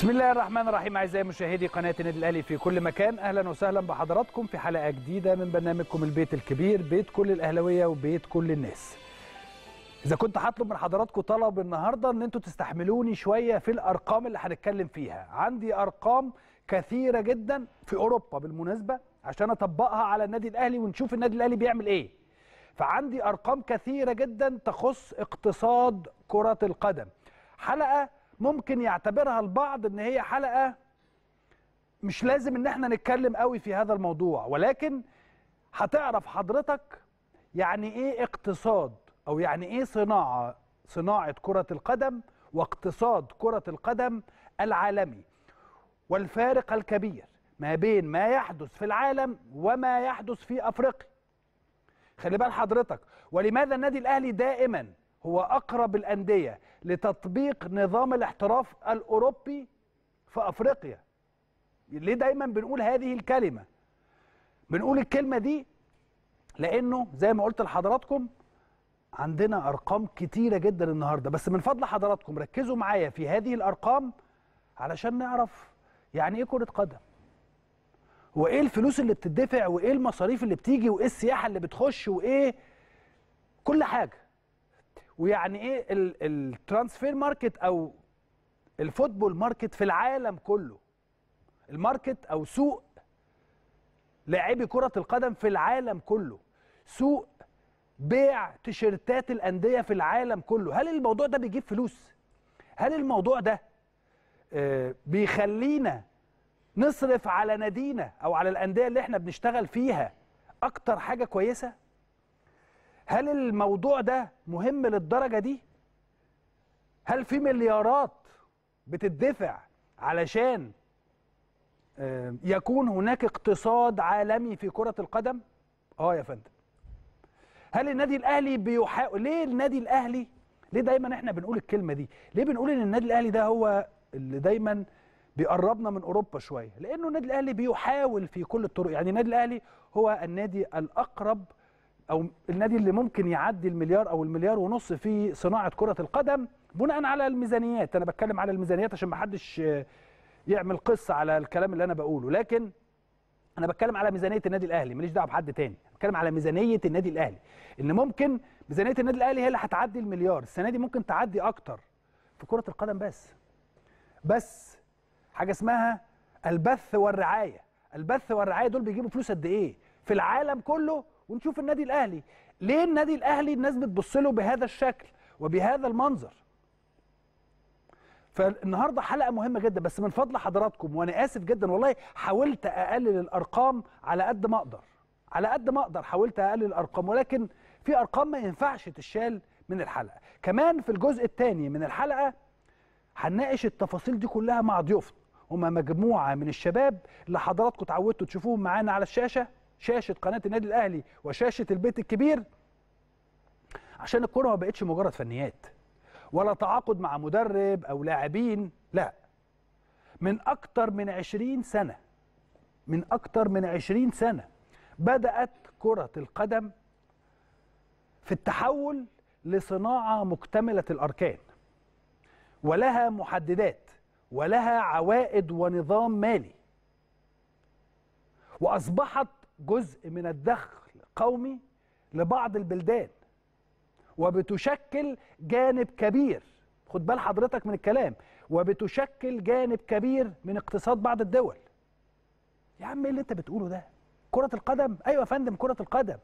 بسم الله الرحمن الرحيم اعزائي مشاهدي قناه النادي الاهلي في كل مكان اهلا وسهلا بحضراتكم في حلقه جديده من برنامجكم البيت الكبير بيت كل الاهلاويه وبيت كل الناس اذا كنت هطلب من حضراتكم طلب النهارده ان انتم تستحملوني شويه في الارقام اللي هنتكلم فيها عندي ارقام كثيره جدا في اوروبا بالمناسبه عشان اطبقها على النادي الاهلي ونشوف النادي الاهلي بيعمل ايه فعندي ارقام كثيره جدا تخص اقتصاد كره القدم حلقه ممكن يعتبرها البعض ان هي حلقه مش لازم ان احنا نتكلم قوي في هذا الموضوع ولكن هتعرف حضرتك يعني ايه اقتصاد او يعني ايه صناعه صناعه كره القدم واقتصاد كره القدم العالمي والفارق الكبير ما بين ما يحدث في العالم وما يحدث في افريقيا خلي بال حضرتك ولماذا النادي الاهلي دائما هو أقرب الأندية لتطبيق نظام الاحتراف الأوروبي في أفريقيا ليه دايما بنقول هذه الكلمة بنقول الكلمة دي لأنه زي ما قلت لحضراتكم عندنا أرقام كتيرة جدا النهاردة بس من فضل حضراتكم ركزوا معايا في هذه الأرقام علشان نعرف يعني إيه كرة قدم وإيه الفلوس اللي بتدفع وإيه المصاريف اللي بتيجي وإيه السياحة اللي بتخش وإيه كل حاجة ويعني ايه الترانسفير ماركت او الفوتبول ماركت في العالم كله الماركت او سوق لاعبي كره القدم في العالم كله سوق بيع تيشيرتات الانديه في العالم كله هل الموضوع ده بيجيب فلوس هل الموضوع ده آه، بيخلينا نصرف على نادينا او على الانديه اللي احنا بنشتغل فيها اكتر حاجه كويسه هل الموضوع ده مهم للدرجة دي؟ هل في مليارات بتدفع علشان يكون هناك اقتصاد عالمي في كرة القدم؟ اه يا فندم. هل النادي الاهلي بيحاول ليه النادي الاهلي ليه دايما احنا بنقول الكلمه دي ليه بنقول ان النادي الاهلي ده هو اللي دايما بيقربنا من اوروبا شويه لانه النادي الاهلي بيحاول في كل الطرق يعني النادي الاهلي هو النادي الاقرب او النادي اللي ممكن يعدي المليار او المليار ونص في صناعه كره القدم بناء على الميزانيات انا بتكلم على الميزانيات عشان ما حدش يعمل قصه على الكلام اللي انا بقوله لكن انا بتكلم على ميزانيه النادي الاهلي ماليش دعوه بحد تاني بتكلم على ميزانيه النادي الاهلي ان ممكن ميزانيه النادي الاهلي هي اللي هتعدي المليار السنه دي ممكن تعدي اكتر في كره القدم بس بس حاجه اسمها البث والرعايه البث والرعايه دول بيجيبوا فلوس قد ايه في العالم كله ونشوف النادي الاهلي ليه النادي الاهلي الناس بتبص له بهذا الشكل وبهذا المنظر فالنهارده حلقه مهمه جدا بس من فضل حضراتكم وانا اسف جدا والله حاولت اقلل الارقام على قد ما اقدر على قد ما اقدر حاولت اقلل الارقام ولكن في ارقام ما ينفعش تشال من الحلقه كمان في الجزء الثاني من الحلقه هنناقش التفاصيل دي كلها مع ضيوفنا هما مجموعه من الشباب اللي حضراتكم اتعودتوا تشوفوهم معانا على الشاشه شاشه قناه النادي الاهلي وشاشه البيت الكبير عشان الكوره ما بقتش مجرد فنيات ولا تعاقد مع مدرب او لاعبين لا من اكتر من 20 سنه من اكتر من 20 سنه بدات كره القدم في التحول لصناعه مكتمله الاركان ولها محددات ولها عوائد ونظام مالي واصبحت جزء من الدخل القومي لبعض البلدان وبتشكل جانب كبير خد بال حضرتك من الكلام وبتشكل جانب كبير من اقتصاد بعض الدول يا عم ايه اللي انت بتقوله ده كرة القدم ايوه يا فندم كرة القدم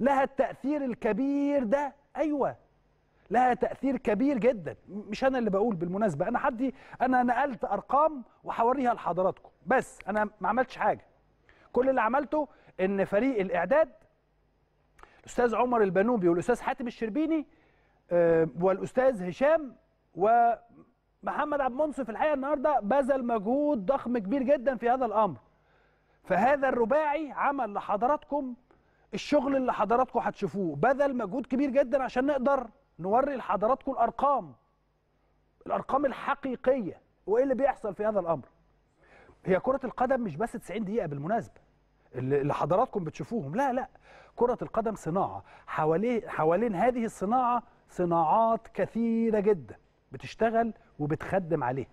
لها التأثير الكبير ده ايوه لها تأثير كبير جدا مش انا اللي بقول بالمناسبة انا حدي انا نقلت ارقام وحوريها لحضراتكم بس انا ما عملتش حاجة كل اللي عملته ان فريق الاعداد الاستاذ عمر البنوبي والاستاذ حاتم الشربيني آه، والاستاذ هشام ومحمد عبد المنصف الحقيقه النهارده بذل مجهود ضخم كبير جدا في هذا الامر فهذا الرباعي عمل لحضراتكم الشغل اللي حضراتكم هتشوفوه بذل مجهود كبير جدا عشان نقدر نوري لحضراتكم الارقام الارقام الحقيقيه وايه اللي بيحصل في هذا الامر هي كره القدم مش بس 90 دقيقه بالمناسبه اللي حضراتكم بتشوفوهم لا لا كرة القدم صناعة حواليه حوالين هذه الصناعة صناعات كثيرة جدا بتشتغل وبتخدم عليها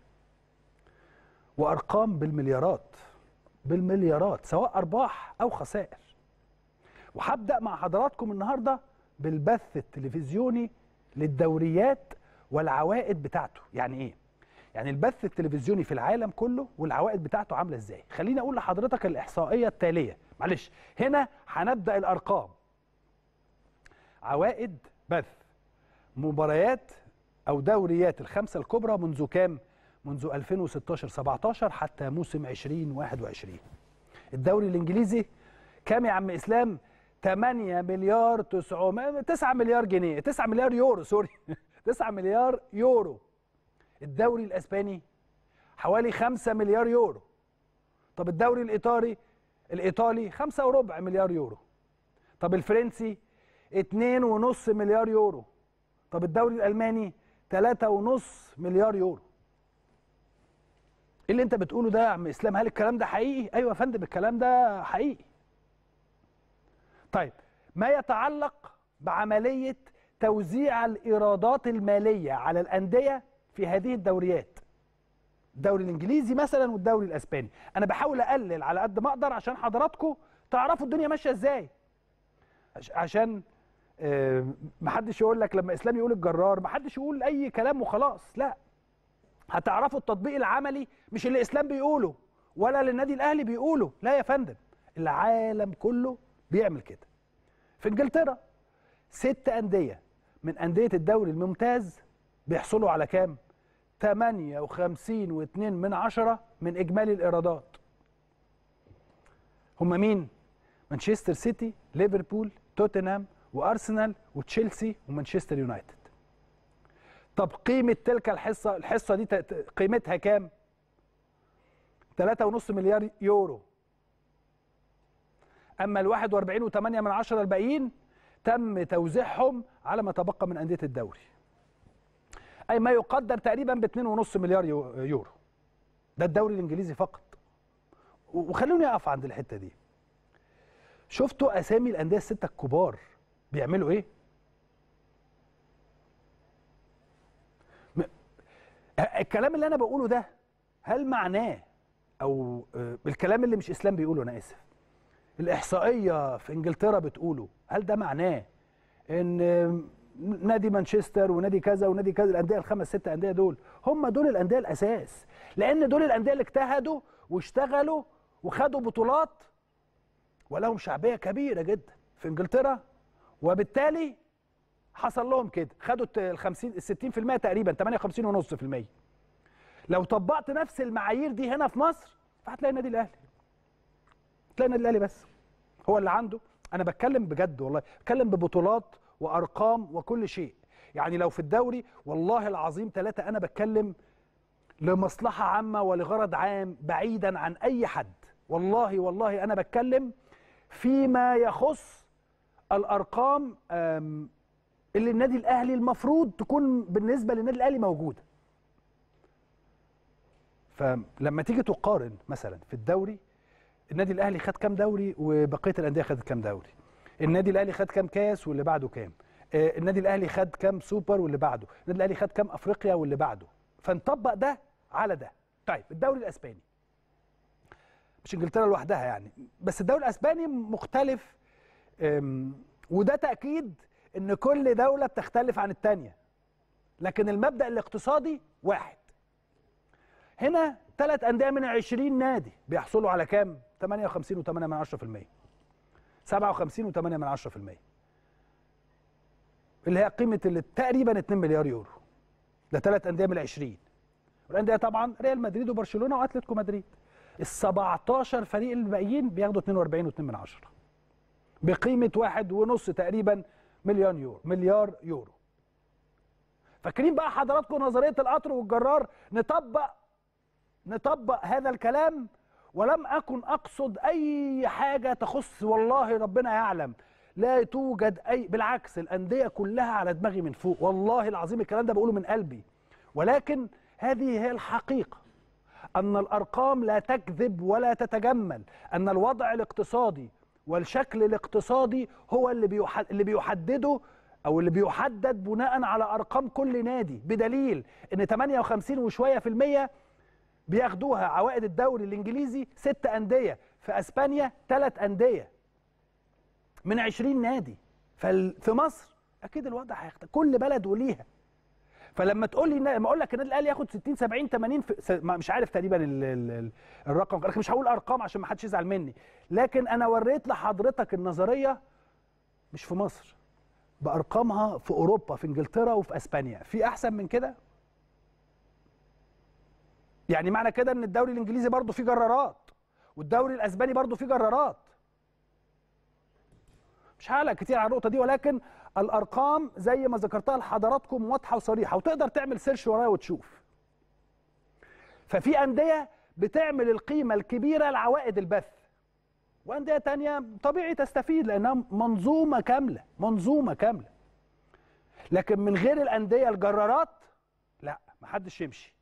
وأرقام بالمليارات بالمليارات سواء أرباح أو خسائر وهبدأ مع حضراتكم النهاردة بالبث التلفزيوني للدوريات والعوائد بتاعته يعني إيه يعني البث التلفزيوني في العالم كله والعوائد بتاعته عامله ازاي خليني اقول لحضرتك الاحصائيه التاليه معلش هنا هنبدا الارقام عوائد بث مباريات او دوريات الخمسه الكبرى منذ كام منذ 2016 17 حتى موسم 2021 الدوري الانجليزي كام يا عم اسلام 8 مليار 900 9 مليار جنيه 9 مليار يورو سوري 9 مليار يورو الدوري الاسباني حوالي 5 مليار يورو طب الدوري الايطالي الايطالي 5 وربع مليار يورو طب الفرنسي 2.5 مليار يورو طب الدوري الالماني 3.5 مليار يورو ايه اللي انت بتقوله ده يا عم اسلام هل الكلام ده حقيقي ايوه يا فندم الكلام ده حقيقي طيب ما يتعلق بعمليه توزيع الايرادات الماليه على الانديه في هذه الدوريات الدوري الانجليزي مثلا والدوري الاسباني انا بحاول اقلل على قد ما اقدر عشان حضراتكم تعرفوا الدنيا ماشيه ازاي عشان آه، محدش يقول لك لما اسلام يقول الجرار محدش يقول اي كلام وخلاص لا هتعرفوا التطبيق العملي مش اللي اسلام بيقوله ولا اللي النادي الاهلي بيقوله لا يا فندم العالم كله بيعمل كده في انجلترا ست انديه من انديه الدوري الممتاز بيحصلوا على كام 58.2 من عشرة من إجمالي الإيرادات هما مين؟ مانشستر سيتي، ليفربول، توتنهام، وأرسنال، وتشيلسي، ومانشستر يونايتد. طب قيمة تلك الحصة، الحصة دي قيمتها كام؟ 3.5 مليار يورو. أما ال 41.8 من عشرة الباقيين تم توزيعهم على ما تبقى من أندية الدوري. اي ما يقدر تقريبا ب 2.5 مليار يورو ده الدوري الانجليزي فقط وخلوني اقف عند الحته دي شفتوا اسامي الانديه السته الكبار بيعملوا ايه الكلام اللي انا بقوله ده هل معناه او آه، الكلام اللي مش اسلام بيقوله انا اسف الاحصائيه في انجلترا بتقوله هل ده معناه ان نادي مانشستر ونادي كذا ونادي كذا الانديه الخمس ست انديه دول هم دول الانديه الاساس لان دول الانديه اللي اجتهدوا واشتغلوا وخدوا بطولات ولهم شعبيه كبيره جدا في انجلترا وبالتالي حصل لهم كده خدوا ال 50 ال 60% تقريبا 58.5% لو طبقت نفس المعايير دي هنا في مصر فهتلاقي النادي الاهلي تلاقي النادي الاهلي بس هو اللي عنده انا بتكلم بجد والله بتكلم ببطولات وارقام وكل شيء يعني لو في الدوري والله العظيم ثلاثة انا بتكلم لمصلحة عامة ولغرض عام بعيدا عن اي حد والله والله انا بتكلم فيما يخص الارقام اللي النادي الاهلي المفروض تكون بالنسبة للنادي الاهلي موجودة فلما تيجي تقارن مثلا في الدوري النادي الاهلي خد كام دوري وبقيه الانديه خدت كام دوري النادي الاهلي خد كام كاس واللي بعده كام آه، النادي الاهلي خد كام سوبر واللي بعده النادي الاهلي خد كام افريقيا واللي بعده فنطبق ده على ده طيب الدوري الاسباني مش انجلترا لوحدها يعني بس الدوري الاسباني مختلف وده تاكيد ان كل دوله بتختلف عن الثانيه لكن المبدا الاقتصادي واحد هنا ثلاث انديه من 20 نادي بيحصلوا على كام 58.8% 57.8% اللي هي قيمه اللي تقريبا 2 مليار يورو ده ثلاث انديه من ال 20 والانديه طبعا ريال مدريد وبرشلونه واتلتيكو مدريد ال 17 فريق الباقيين بياخدوا 42.2 بقيمه واحد ونص تقريبا مليون يورو مليار يورو فاكرين بقى حضراتكم نظريه القطر والجرار نطبق نطبق هذا الكلام ولم أكن أقصد أي حاجة تخص والله ربنا يعلم لا توجد أي بالعكس الأندية كلها على دماغي من فوق والله العظيم الكلام ده بقوله من قلبي ولكن هذه هي الحقيقة أن الأرقام لا تكذب ولا تتجمل أن الوضع الاقتصادي والشكل الاقتصادي هو اللي, اللي بيحدده او اللي بيحدد بناء على ارقام كل نادي بدليل ان 58 وشويه في المية بياخدوها عوائد الدوري الانجليزي ست انديه في اسبانيا ثلاث انديه من 20 نادي ففي مصر اكيد الوضع هيختلف كل بلد وليها فلما تقول لي لما اقول لك النادي الاهلي ياخد 60 70 80 في مش عارف تقريبا الرقم انا مش هقول ارقام عشان ما حدش يزعل مني لكن انا وريت لحضرتك النظريه مش في مصر بارقامها في اوروبا في انجلترا وفي اسبانيا في احسن من كده يعني معنى كده ان الدوري الانجليزي برضه فيه جرارات والدوري الاسباني برضه فيه جرارات مش هعلق كتير على النقطه دي ولكن الارقام زي ما ذكرتها لحضراتكم واضحه وصريحه وتقدر تعمل سيرش ورايا وتشوف ففي انديه بتعمل القيمه الكبيره لعوائد البث وانديه تانية طبيعي تستفيد لانها منظومه كامله منظومه كامله لكن من غير الانديه الجرارات لا محدش يمشي